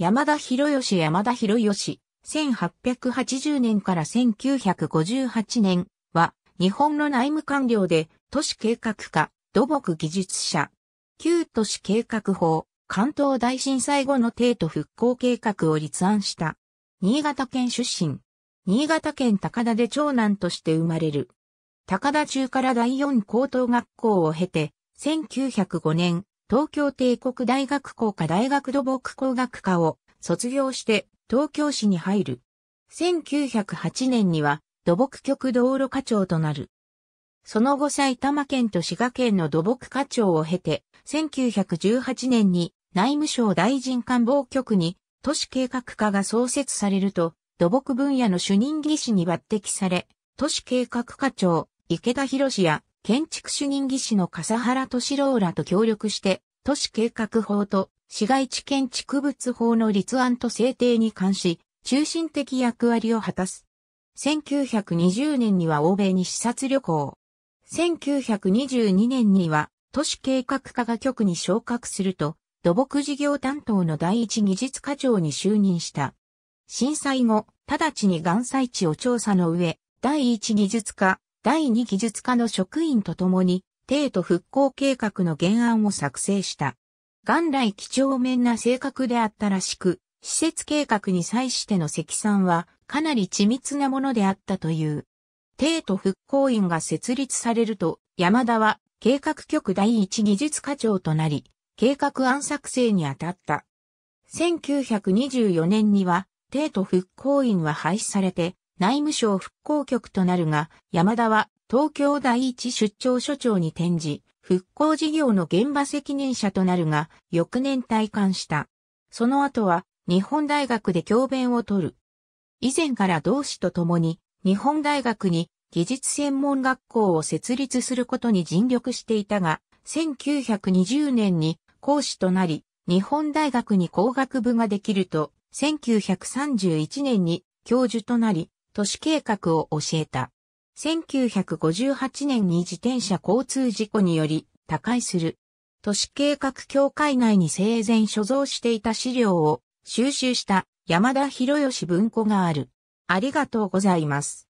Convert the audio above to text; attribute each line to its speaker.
Speaker 1: 山田博義山田博義、1880年から1958年は、日本の内務官僚で、都市計画家、土木技術者、旧都市計画法、関東大震災後の帝都復興計画を立案した。新潟県出身。新潟県高田で長男として生まれる。高田中から第四高等学校を経て、1905年、東京帝国大学校科大学土木工学科を卒業して東京市に入る。1908年には土木局道路課長となる。その後埼玉県と滋賀県の土木課長を経て、1918年に内務省大臣官房局に都市計画課が創設されると、土木分野の主任技師に抜擢され、都市計画課長、池田博や建築主任技師の笠原敏郎らと協力して、都市計画法と市街地建築物法の立案と制定に関し、中心的役割を果たす。1920年には欧米に視察旅行。1922年には都市計画課が局に昇格すると、土木事業担当の第一技術課長に就任した。震災後、直ちに岩災地を調査の上、第一技術課、第二技術課の職員と共に、帝都復興計画の原案を作成した。元来貴重面な性格であったらしく、施設計画に際しての積算はかなり緻密なものであったという。帝都復興院が設立されると、山田は計画局第一技術課長となり、計画案作成に当たった。1924年には、帝都復興院は廃止されて、内務省復興局となるが、山田は東京第一出張所長に転じ、復興事業の現場責任者となるが、翌年退官した。その後は、日本大学で教鞭を取る。以前から同志と共に、日本大学に技術専門学校を設立することに尽力していたが、1920年に講師となり、日本大学に工学部ができると、1931年に教授となり、都市計画を教えた。1958年に自転車交通事故により他界する。都市計画協会内に生前所蔵していた資料を収集した山田博義文庫がある。ありがとうございます。